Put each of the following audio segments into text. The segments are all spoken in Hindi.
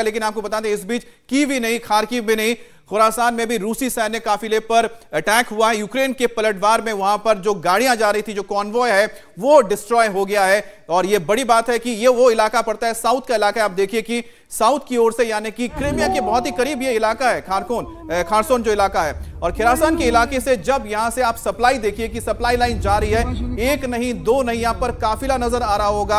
का लेकिन आपको बता दें इस बीच कीवी नहीं खारकीव में नहीं खुरासान में भी रूसी सैन्य काफिले पर अटैक हुआ है यूक्रेन के पलटवार में वहां पर जो गाड़ियां जा रही थी जो कॉन्वॉय है वो डिस्ट्रॉय हो गया है और ये बड़ी बात है कि ये वो इलाका पड़ता है साउथ का इलाका है आप देखिए कि साउथ की ओर से यानी कि क्रीमिया के बहुत ही करीब ये इलाका है खारकोन खारसोन जो इलाका है और खिरासान के इलाके से जब यहां से आप सप्लाई देखिए कि सप्लाई लाइन जा रही है एक नहीं दो नहीं यहां पर काफिला नजर आ रहा होगा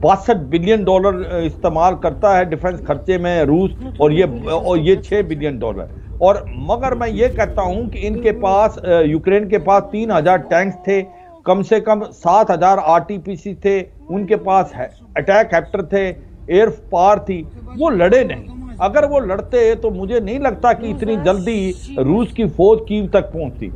बासठ बिलियन डॉलर इस्तेमाल करता है डिफेंस खर्चे में रूस और ये और ये छः बिलियन डॉलर और मगर मैं ये कहता हूँ कि इनके पास यूक्रेन के पास तीन हजार टैंक्स थे कम से कम सात हजार आर थे उनके पास है अटैक हैप्टर थे एयर पार थी वो लड़े नहीं अगर वो लड़ते तो मुझे नहीं लगता कि इतनी जल्दी रूस की फौज कीव तक पहुंचती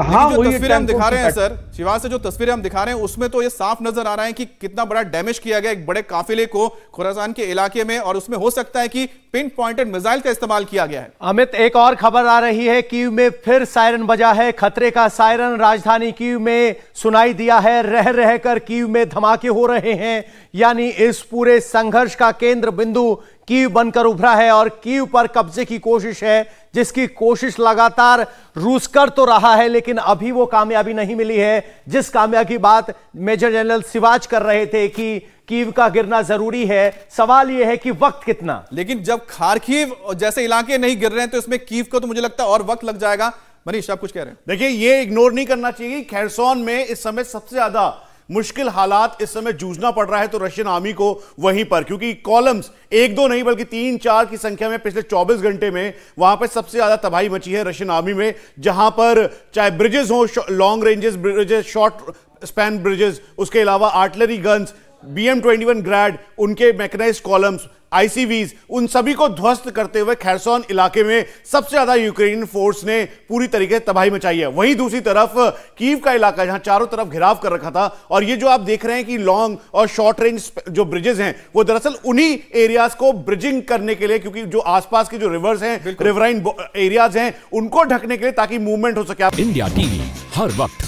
कहा तस्वीरें हम दिखा रहे हैं सर शिवाज से जो तस्वीरें हम दिखा रहे हैं उसमें तो ये साफ नजर आ रहा है कि कितना बड़ा डैमेज किया गया एक बड़े काफिले को खुरासान के इलाके में और उसमें हो सकता है कि पिन पॉइंटेड मिसाइल का इस्तेमाल किया गया है अमित एक और खबर आ रही है कीव में फिर सायरन बजा है खतरे का सायरन राजधानी कीव में सुनाई दिया है रह रहकर कीव में धमाके हो रहे हैं यानी इस पूरे संघर्ष का केंद्र बिंदु कीव बनकर उभरा है और कीव पर कब्जे की कोशिश है जिसकी कोशिश लगातार रूस कर तो रहा है लेकिन अभी वो कामयाबी नहीं मिली है जिस कामयाबी की बात मेजर जनरल सिवाज कर रहे थे कि कीव का गिरना जरूरी है सवाल यह है कि वक्त कितना लेकिन जब खारखीव जैसे इलाके नहीं गिर रहे हैं तो इसमें कीव को तो मुझे लगता है और वक्त लग जाएगा मनीष आप कुछ कह रहे हैं देखिए ये इग्नोर नहीं करना चाहिए खैरसौन में इस समय सबसे ज्यादा मुश्किल हालात इस समय जूझना पड़ रहा है तो रशियन आर्मी को वहीं पर क्योंकि कॉलम्स एक दो नहीं बल्कि तीन चार की संख्या में पिछले 24 घंटे में वहां पर सबसे ज्यादा तबाही मची है रशियन आर्मी में जहां पर चाहे ब्रिजेस हो long ranges bridges short span bridges उसके अलावा artillery guns B M twenty one Grad उनके मैकेनाइज कॉलम्स आईसीवीज उन सभी को ध्वस्त करते हुए खैरसौन इलाके में सबसे ज्यादा यूक्रेन फोर्स ने पूरी तरीके से तबाही मचाई है वहीं दूसरी तरफ कीव का इलाका जहां चारों तरफ घिराव कर रखा था और ये जो आप देख रहे हैं कि लॉन्ग और शॉर्ट रेंज जो ब्रिजेस हैं वो दरअसल उन्हीं एरियाज को ब्रिजिंग करने के लिए क्योंकि जो आसपास के जो रिवर्स हैं रिवराइन एरियाज हैं उनको ढकने के लिए ताकि मूवमेंट हो सके इंडिया टीवी हर वक्त